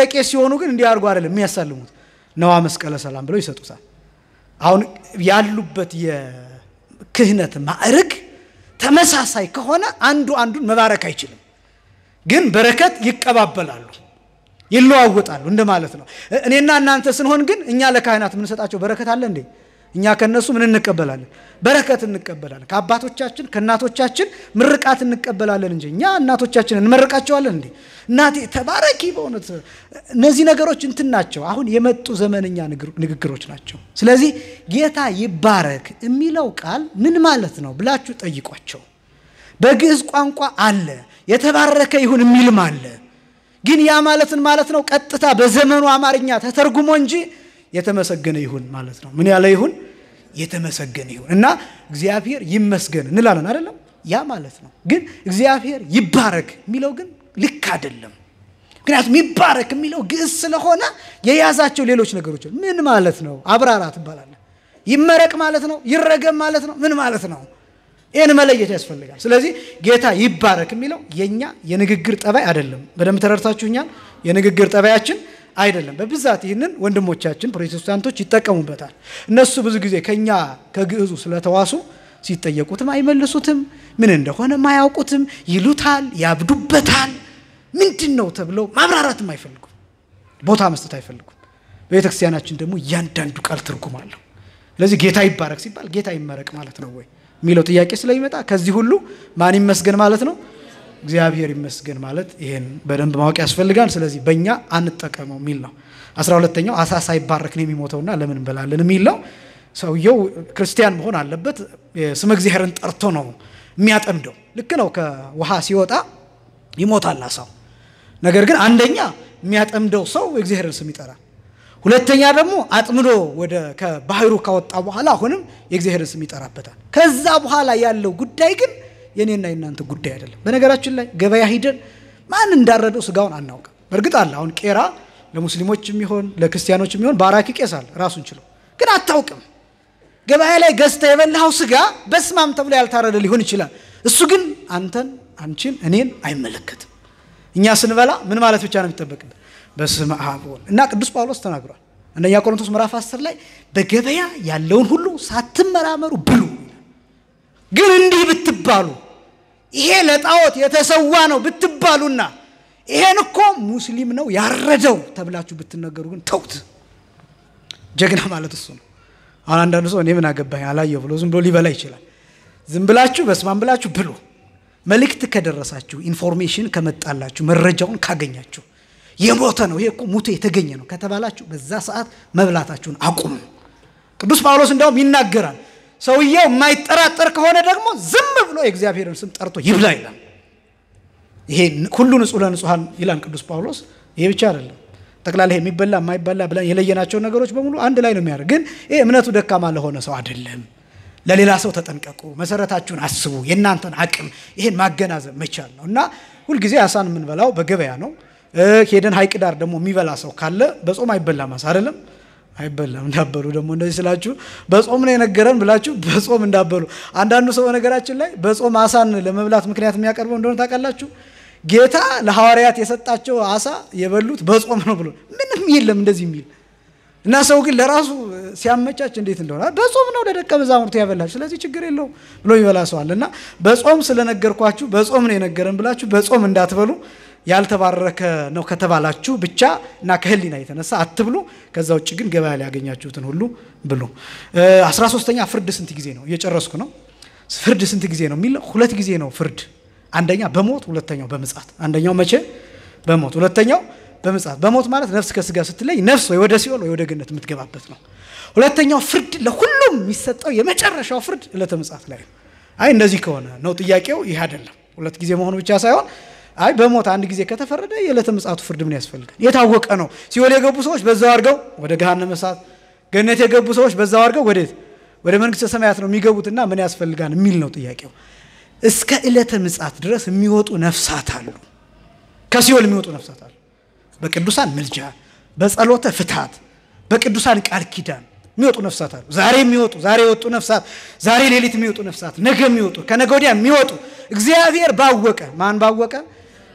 ለቄስ ሲሆኑ ግን እንዲህ አድርጎ አይደለም የሚያሳልሙት፣ ነዋ መስቀለ ሰላም ብለው ይሰጡታል። አሁን ያሉበት የክህነት ማዕረግ ተመሳሳይ ከሆነ አንዱ አንዱን መባረክ አይችልም፣ ግን በረከት ይቀባበላሉ፣ ይለዋወጣሉ እንደማለት ነው። እኔና እናንተ ስንሆን ግን እኛ ለካህናት የምንሰጣቸው በረከት አለ እንዴ? እኛ ከነሱ ምን እንቀበላለን? በረከት እንቀበላለን። ከአባቶቻችን ከእናቶቻችን ምርቃት እንቀበላለን እንጂ እኛ እናቶቻችን እንመርቃቸዋለን እንዴ? እናቴ ተባረኪ። በእውነት እነዚህ ነገሮች እንትን ናቸው፣ አሁን የመጡ ዘመነኛ ንግግሮች ናቸው። ስለዚህ ጌታ ይባረክ የሚለው ቃል ምን ማለት ነው ብላችሁ ጠይቋቸው። በግዕዝ ቋንቋ አለ፣ የተባረከ ይሁን የሚልም አለ። ግን ያ ማለትን ማለት ነው ቀጥታ በዘመኑ አማርኛ ተተርጉሞ እንጂ የተመሰገነ ይሁን ማለት ነው። ምን ያለ ይሁን? የተመሰገነ ይሁን እና እግዚአብሔር ይመስገን እንላለን አይደለም? ያ ማለት ነው። ግን እግዚአብሔር ይባረክ የሚለው ግን ልክ አይደለም። ምክንያቱም ይባረክ የሚለው ግዕዝ ስለሆነ የያዛቸው ሌሎች ነገሮች ምን ማለት ነው? አብራራ ትባላለህ። ይመረቅ ማለት ነው? ይረገም ማለት ነው? ምን ማለት ነው? ይህን መለየት ያስፈልጋል። ስለዚህ ጌታ ይባረክ የሚለው የእኛ የንግግር ጠባይ አይደለም። በደንብ ተረድታችሁኛል? የንግግር ጠባያችን አይደለም። በብዛት ይህንን ወንድሞቻችን ፕሮቴስታንቶች ይጠቀሙበታል። እነሱ ብዙ ጊዜ ከኛ ከግዕዙ ስለተዋሱ ሲጠየቁትም አይመልሱትም። ምን እንደሆነም አያውቁትም። ይሉታል፣ ያብዱበታል። ምንድን ነው ተብለው ማብራራትም አይፈልጉም። ቦታ መስጠት አይፈልጉም። በቤተ ክርስቲያናችን ደግሞ እያንዳንዱ ቃል ትርጉም አለው። ስለዚህ ጌታ ይባረክ ሲባል ጌታ ይመረቅ ማለት ነው ወይ የሚለው ጥያቄ ስለሚመጣ ከዚህ ሁሉ ማን ይመስገን ማለት ነው። እግዚአብሔር ይመስገን ማለት ይሄን በደንብ ማወቅ ያስፈልጋል። ስለዚህ በእኛ አንጠቀመው የሚል ነው። አስራ ሁለተኛው አሳ ሳይባረክ ነው የሚሞተውና ለምን እንበላለን የሚል ነው። ሰውየው ክርስቲያን መሆን አለበት። ስመ እግዚአብሔርን ጠርቶ ነው የሚያጠምደው። ልክ ነው። ከውሃ ሲወጣ ይሞታል አሳው። ነገር ግን አንደኛ የሚያጠምደው ሰው የእግዚአብሔርን ስም ይጠራል። ሁለተኛ ደግሞ አጥምዶ ወደ ከባህሩ ካወጣ በኋላ አሁንም የእግዚአብሔርን ስም ይጠራበታል። ከዛ በኋላ ያለው ጉዳይ ግን የኔና የእናንተ ጉዳይ አይደለም። በነገራችን ላይ ገበያ ሂደን ማን እንዳረደው ስጋውን አናውቅም። በእርግጥ አለ አሁን ቄራ ለሙስሊሞች የሚሆን ለክርስቲያኖች የሚሆን ባራኪ ቄስ አለ ራሱን ችሎ፣ ግን አታውቅም። ገበያ ላይ ገዝተ የበላኸው ስጋ በስማም ተብሎ ያልታረደ ሊሆን ይችላል። እሱ ግን አንተን፣ አንቺን፣ እኔን አይመለከትም። እኛ ስንበላ ምን ማለት ብቻ ነው የሚጠበቅብን? በስመ አብ እና ቅዱስ ጳውሎስ ተናግሯል። አንደኛ ቆሮንቶስ ምዕራፍ 10 ላይ በገበያ ያለውን ሁሉ ሳትመራመሩ ብሉ ግን እንዲህ ብትባሉ ይሄ ለጣዖት የተሰዋ ነው ብትባሉና ይሄን እኮ ሙስሊም ነው ያረደው ተብላችሁ ብትነገሩ ግን ተውት። ጀግና ማለት እሱ ነው። አሁን አንዳንዱ ሰው እኔ ምን አገባኝ አላየው ብሎ ዝም ብሎ ሊበላ ይችላል። ዝም ብላችሁ በስማም ብላችሁ ብሉ። መልእክት ከደረሳችሁ፣ ኢንፎርሜሽን ከመጣላችሁ፣ መረጃውን ካገኛችሁ የሞተ ነው ይሄ እኮ ሙቶ የተገኘ ነው ከተባላችሁ በዛ ሰዓት መብላታችሁን አቁሙ። ቅዱስ ጳውሎስ እንዲያውም ይናገራል ሰውየው የማይጠራጠር ከሆነ ደግሞ ዝም ብሎ የእግዚአብሔርን ስም ጠርቶ ይብላ ይላል። ይሄ ሁሉ ንጹህ ለንጹሐን ይላል ቅዱስ ጳውሎስ። ይሄ ብቻ አይደለም፣ ጠቅላላ የሚበላ የማይበላ ብለን የለየናቸው ነገሮች በሙሉ አንድ ላይ ነው የሚያደርግ። ግን ይሄ እምነቱ ደካማ ለሆነ ሰው አይደለም። ለሌላ ሰው ተጠንቀቁ፣ መሰረታችሁን አስቡ፣ የእናንተን አቅም ይሄን ማገናዘብ መቻል ነው እና ሁልጊዜ አሳን የምንበላው በገበያ ነው። ሄደን ሀይቅ ዳር ደግሞ የሚበላ ሰው ካለ በጾም አይበላም አሳ አይደለም አይበላም እንዳበሉ ደግሞ እንደዚህ ስላችሁ በጾም ነው የነገረን ብላችሁ በጾም እንዳበሉ። አንዳንዱ ሰው በነገራችን ላይ በጾም አሳን ለመብላት ምክንያት የሚያቀርበው እንደሆነ ታውቃላችሁ። ጌታ ለሐዋርያት የሰጣቸው አሳ የበሉት በጾም ነው ብሎ ምንም የለም እንደዚህ የሚል እና ሰው ግን ለራሱ ሲያመቻች እንዴት እንደሆነ በጾም ነው ለደቀ መዛሙርቱ ያበላችሁ፣ ስለዚህ ችግር የለው ብሎ ይበላ ሰዋል እና በጾም ስለነገርኳችሁ በጾም ነው የነገረን ብላችሁ በጾም እንዳትበሉ ያልተባረከ ነው ከተባላችሁ ብቻ እና ከህሊና የተነሳ አትብሉ። ከዛ ውጭ ግን ገበያ ላይ ያገኛችሁትን ሁሉ ብሉ። አስራ ሶስተኛ ፍርድ ስንት ጊዜ ነው? እየጨረስኩ ነው። ፍርድ ስንት ጊዜ ነው የሚለው ሁለት ጊዜ ነው ፍርድ። አንደኛ በሞት ሁለተኛው በምጻት። አንደኛው መቼ? በሞት ሁለተኛው በምጻት። በሞት ማለት ነፍስ ከስጋ ስትለይ ነፍስ ወይ ወደ ሲኦል ወይ ወደ ገነት የምትገባበት ነው። ሁለተኛው ፍርድ ለሁሉም የሚሰጠው የመጨረሻው ፍርድ ዕለተ ላይ ነው። አይ እንደዚህ ከሆነ ነው ጥያቄው። ይህ አይደለም። ሁለት ጊዜ መሆኑ ብቻ ሳይሆን አይ በሞት አንድ ጊዜ ከተፈረደ የዕለተ ምጽአቱ ፍርድ ምን ያስፈልጋል? የታወቀ ነው። ሲኦል የገቡ ሰዎች በዛው አድርገው ወደ ገሃነመ እሳት፣ ገነት የገቡ ሰዎች በዛው አድርገው ወዴት? ወደ መንግስተ ሰማያት ነው የሚገቡትና ምን ያስፈልጋል የሚል ነው ጥያቄው። እስከ ዕለተ ምጽአት ድረስ የሚወጡ ነፍሳት አሉ። ከሲኦል የሚወጡ ነፍሳት አሉ። በቅዱሳን ምልጃ፣ በጸሎተ ፍታት በቅዱሳን ቃል ኪዳን የሚወጡ ነፍሳት አሉ። ዛሬ የሚወጡ ዛሬ የወጡ ነፍሳት፣ ዛሬ ሌሊት የሚወጡ ነፍሳት፣ ነገ የሚወጡ ከነገ ወዲያ የሚወጡ እግዚአብሔር ባወቀ ማን ባወቀ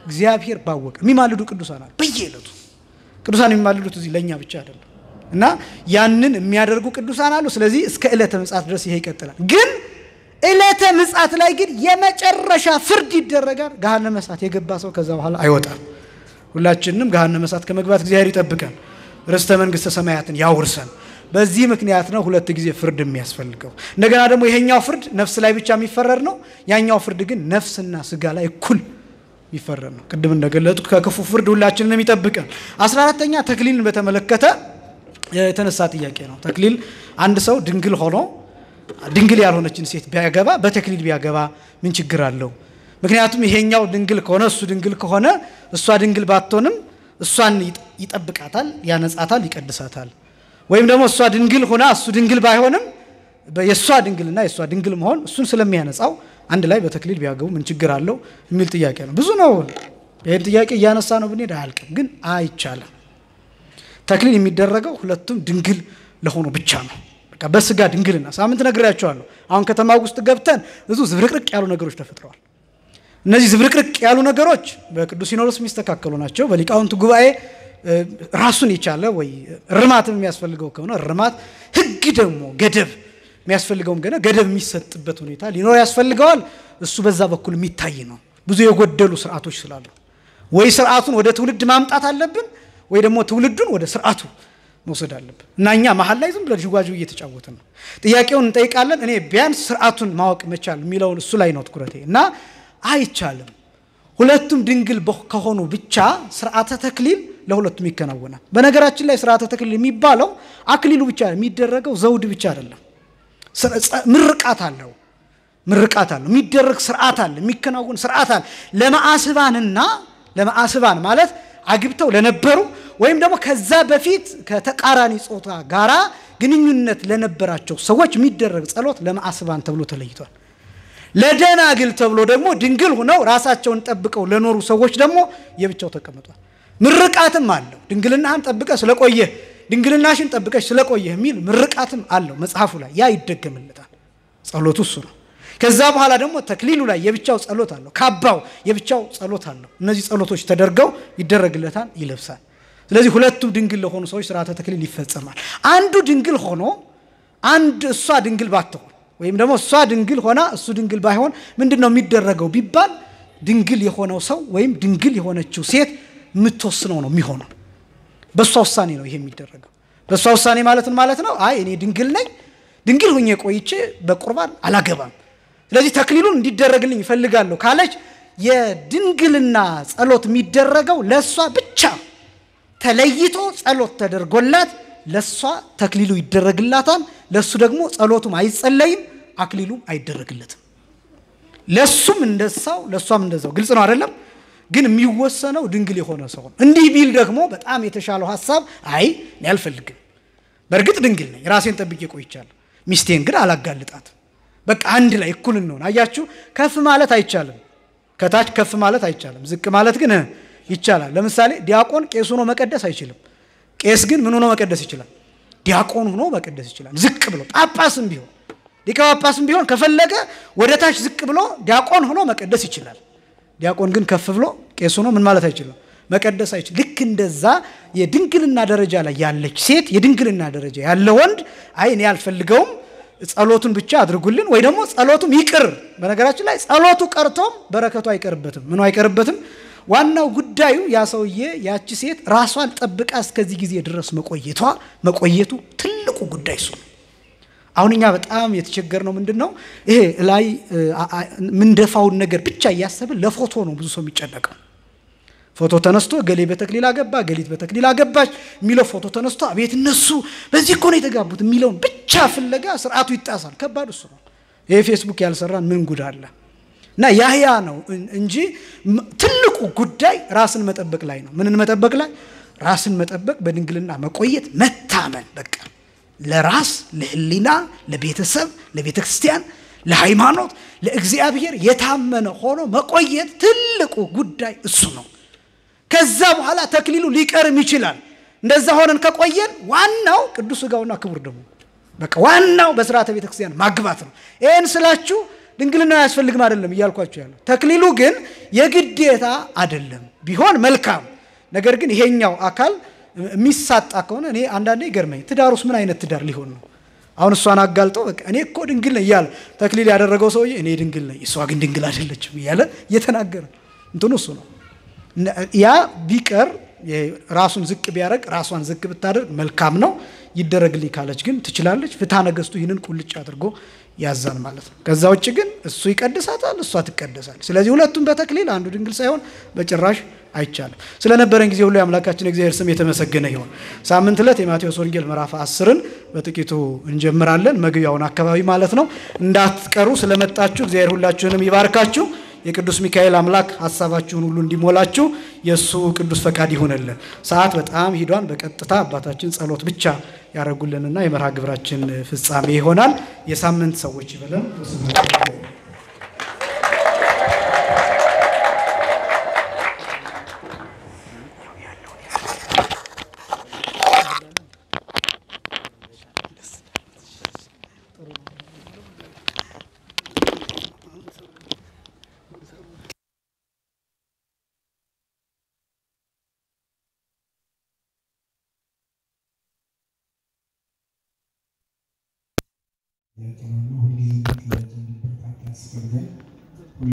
እግዚአብሔር ባወቀ የሚማልዱ ቅዱሳን አሉ። በየዕለቱ ቅዱሳን የሚማልዱት እዚህ ለእኛ ብቻ አይደለም እና ያንን የሚያደርጉ ቅዱሳን አሉ። ስለዚህ እስከ ዕለተ ምጽአት ድረስ ይሄ ይቀጥላል። ግን ዕለተ ምጽአት ላይ ግን የመጨረሻ ፍርድ ይደረጋል። ገሃነመ እሳት የገባ ሰው ከዛ በኋላ አይወጣም። ሁላችንም ገሃነመ እሳት ከመግባት እግዚአብሔር ይጠብቀን፣ ርስተ መንግስተ ሰማያትን ያውርሰን። በዚህ ምክንያት ነው ሁለት ጊዜ ፍርድ የሚያስፈልገው። እንደገና ደግሞ ይሄኛው ፍርድ ነፍስ ላይ ብቻ የሚፈረድ ነው። ያኛው ፍርድ ግን ነፍስና ስጋ ላይ እኩል የሚፈረድ ነው። ቅድም እንደገለጡት ከክፉ ፍርድ ሁላችንን የሚጠብቀን። አስራ አራተኛ ተክሊልን በተመለከተ የተነሳ ጥያቄ ነው። ተክሊል አንድ ሰው ድንግል ሆኖ ድንግል ያልሆነችን ሴት ቢያገባ በተክሊል ቢያገባ ምን ችግር አለው? ምክንያቱም ይሄኛው ድንግል ከሆነ እሱ ድንግል ከሆነ እሷ ድንግል ባትሆንም እሷን ይጠብቃታል፣ ያነጻታል፣ ይቀድሳታል። ወይም ደግሞ እሷ ድንግል ሆና እሱ ድንግል ባይሆንም የእሷ ድንግልና የእሷ ድንግል መሆን እሱን ስለሚያነጻው አንድ ላይ በተክሊል ቢያገቡ ምን ችግር አለው የሚል ጥያቄ ነው። ብዙ ነው። ይህን ጥያቄ እያነሳ ነው ብንሄድ አያልቅም፣ ግን አይቻልም። ተክሊል የሚደረገው ሁለቱም ድንግል ለሆኑ ብቻ ነው። በቃ በስጋ ድንግልና ሳምንት ነግሬያቸዋለሁ። አሁን ከተማ ውስጥ ገብተን ብዙ ዝብርቅርቅ ያሉ ነገሮች ተፈጥረዋል። እነዚህ ዝብርቅርቅ ያሉ ነገሮች በቅዱስ ሲኖዶስ የሚስተካከሉ ናቸው። በሊቃውንቱ ጉባኤ ራሱን የቻለ ወይ እርማት የሚያስፈልገው ከሆነ እርማት፣ ህግ ደግሞ ገደብ የሚያስፈልገውም ገና ገደብ የሚሰጥበት ሁኔታ ሊኖር ያስፈልገዋል። እሱ በዛ በኩል የሚታይ ነው። ብዙ የጎደሉ ስርዓቶች ስላሉ ወይ ስርዓቱን ወደ ትውልድ ማምጣት አለብን ወይ ደግሞ ትውልዱን ወደ ስርዓቱ መውሰድ አለብን እና እኛ መሀል ላይ ዝም ብለን ዥዋዥው ነው። ጥያቄውን እንጠይቃለን። እኔ ቢያንስ ስርዓቱን ማወቅ መቻል የሚለውን እሱ ላይ ነው ትኩረቴ እና አይቻልም። ሁለቱም ድንግል ከሆኑ ብቻ ስርዓተ ተክሊል ለሁለቱም ይከናወናል። በነገራችን ላይ ስርዓተ ተክሊል የሚባለው አክሊሉ ብቻ የሚደረገው ዘውድ ብቻ አይደለም። ምርቃት አለው ምርቃት አለው የሚደረግ ስርዓት አለ የሚከናወን ስርዓት አለ ለማአስባንና ለማአስባን ማለት አግብተው ለነበሩ ወይም ደግሞ ከዛ በፊት ከተቃራኒ ጾታ ጋራ ግንኙነት ለነበራቸው ሰዎች የሚደረግ ጸሎት ለማአስባን ተብሎ ተለይቷል። ለደናግል ተብሎ ደግሞ ድንግል ሆነው ራሳቸውን ጠብቀው ለኖሩ ሰዎች ደግሞ የብቻው ተቀምጧል። ምርቃትም አለው ድንግልናህን ጠብቀ ስለቆየ ድንግልናሽን ጠብቀሽ ስለቆየ የሚል ምርቃትም አለው መጽሐፉ ላይ ያ ይደገምለታል። ጸሎቱ እሱ ነው። ከዛ በኋላ ደግሞ ተክሊሉ ላይ የብቻው ጸሎት አለው። ካባው የብቻው ጸሎት አለው። እነዚህ ጸሎቶች ተደርገው ይደረግለታል፣ ይለብሳል። ስለዚህ ሁለቱ ድንግል ለሆኑ ሰዎች ስርዓተ ተክሊል ይፈጸማል። አንዱ ድንግል ሆኖ አንድ እሷ ድንግል ባትሆን ወይም ደግሞ እሷ ድንግል ሆና እሱ ድንግል ባይሆን ምንድን ነው የሚደረገው ቢባል ድንግል የሆነው ሰው ወይም ድንግል የሆነችው ሴት የምትወስነው ነው የሚሆነው በእሷ ውሳኔ ነው ይሄ የሚደረገው። በእሷ ውሳኔ ማለትን ማለት ነው። አይ እኔ ድንግል ነኝ፣ ድንግል ሁኜ ቆይቼ በቁርባን አላገባም፣ ስለዚህ ተክሊሉን እንዲደረግልኝ ይፈልጋለሁ ካለች የድንግልና ጸሎት የሚደረገው ለእሷ ብቻ ተለይቶ ጸሎት ተደርጎላት ለእሷ ተክሊሉ ይደረግላታል። ለእሱ ደግሞ ጸሎቱም አይጸለይም፣ አክሊሉም አይደረግለትም። ለእሱም እንደሳው ለእሷም እንደዛው። ግልጽ ነው አይደለም? ግን የሚወሰነው ድንግል የሆነ ሰው ነው። እንዲህ ቢል ደግሞ በጣም የተሻለው ሀሳብ አይ እኔ አልፈልግም፣ በእርግጥ ድንግል ነኝ፣ ራሴን ጠብቄ ቆይቻለሁ፣ ሚስቴን ግን አላጋልጣትም። በቃ አንድ ላይ እኩል እንሆን። አያችሁ፣ ከፍ ማለት አይቻልም፣ ከታች ከፍ ማለት አይቻልም፣ ዝቅ ማለት ግን ይቻላል። ለምሳሌ ዲያቆን ቄስ ሆኖ መቀደስ አይችልም። ቄስ ግን ምን ሆኖ መቀደስ ይችላል? ዲያቆን ሆኖ መቀደስ ይችላል፣ ዝቅ ብሎ። ጳጳስም ቢሆን ሊቀ ጳጳስም ቢሆን ከፈለገ ወደ ታች ዝቅ ብሎ ዲያቆን ሆኖ መቀደስ ይችላል። ዲያቆን ግን ከፍ ብሎ ቄሱ ነው ምን ማለት አይችልም መቀደስ አይችልም። ልክ እንደዛ የድንግልና ደረጃ ላይ ያለች ሴት የድንግልና ደረጃ ያለ ወንድ አይ እኔ አልፈልገውም ጸሎቱን ብቻ አድርጉልን ወይ ደግሞ ጸሎቱም ይቅር። በነገራችን ላይ ጸሎቱ ቀርቶም በረከቱ አይቀርበትም፣ ምኑ አይቀርበትም። ዋናው ጉዳዩ ያ ሰውዬ ያቺ ሴት ራሷን ጠብቃ እስከዚህ ጊዜ ድረስ መቆየቷ መቆየቱ ትልቁ ጉዳይ እሱ ነው። አሁን እኛ በጣም ነው ምንድን ነው? ይሄ ላይ ምንደፋውን ነገር ብቻ እያሰብን ለፎቶ ነው ብዙ ሰው የሚጨነቀው። ፎቶ ተነስቶ ገሌ በተክሊል አገባ፣ ገሊት በተክሊል አገባች የሚለው ፎቶ ተነስቶ አቤት እነሱ በዚህ እኮ ነው የተጋቡት የሚለውን ብቻ ፍለጋ ስርዓቱ ይጣሳል። ከባድ እሱ ነው። ይሄ ፌስቡክ ያልሰራን ምን ጉድ አለ? እና ያህያ ነው እንጂ ትልቁ ጉዳይ ራስን መጠበቅ ላይ ነው። ምንን መጠበቅ ላይ? ራስን መጠበቅ፣ በድንግልና መቆየት፣ መታመን በቃ ለራስ ለህሊና ለቤተሰብ ለቤተ ክርስቲያን ለሃይማኖት ለእግዚአብሔር የታመነ ሆኖ መቆየት ትልቁ ጉዳይ እሱ ነው ከዛ በኋላ ተክሊሉ ሊቀርም ይችላል እንደዛ ሆነን ከቆየን ዋናው ቅዱስ ሥጋውና ክቡር ደግሞ በቃ ዋናው በስርዓተ ቤተ ክርስቲያን ማግባት ነው ይህን ስላችሁ ድንግልና አያስፈልግም አይደለም እያልኳቸው ያለ ተክሊሉ ግን የግዴታ አይደለም ቢሆን መልካም ነገር ግን ይሄኛው አካል የሚሳጣ ከሆነ እኔ አንዳንዴ ይገርመኝ፣ ትዳር ውስጥ ምን አይነት ትዳር ሊሆን ነው? አሁን እሷን አጋልጦ በቃ እኔ እኮ ድንግል ነኝ እያለ ተክሊል ያደረገው ሰውዬ እኔ ድንግል ነኝ፣ እሷ ግን ድንግል አይደለችም እያለ እየተናገረ እንትኑ እሱ ነው። ያ ቢቀር ራሱን ዝቅ ቢያደርግ ራሷን ዝቅ ብታደርግ መልካም ነው። ይደረግልኝ ካለች ግን ትችላለች። ፍትሐ ነገሥቱ ይህንን ቁልጭ አድርጎ ያዛል ማለት ነው። ከዛ ውጭ ግን እሱ ይቀድሳታል፣ እሷ ትቀደሳል። ስለዚህ ሁለቱም በተክሊል አንዱ ድንግል ሳይሆን በጭራሽ አይቻልም። ስለነበረን ጊዜ ሁሉ የአምላካችን እግዚአብሔር ስም የተመሰገነ ይሆን። ሳምንት ዕለት የማቴዎስ ወንጌል ምዕራፍ አስርን በጥቂቱ እንጀምራለን፣ መግቢያውን አካባቢ ማለት ነው። እንዳትቀሩ ስለመጣችሁ እግዚአብሔር ሁላችሁንም ይባርካችሁ። የቅዱስ ሚካኤል አምላክ ሀሳባችሁን ሁሉ እንዲሞላችሁ የእሱ ቅዱስ ፈቃድ ይሆንልን ሰዓት በጣም ሂዷን። በቀጥታ አባታችን ጸሎት ብቻ ያደረጉልንና የመርሃ ግብራችን ፍጻሜ ይሆናል። የሳምንት ሰዎች ይበለን።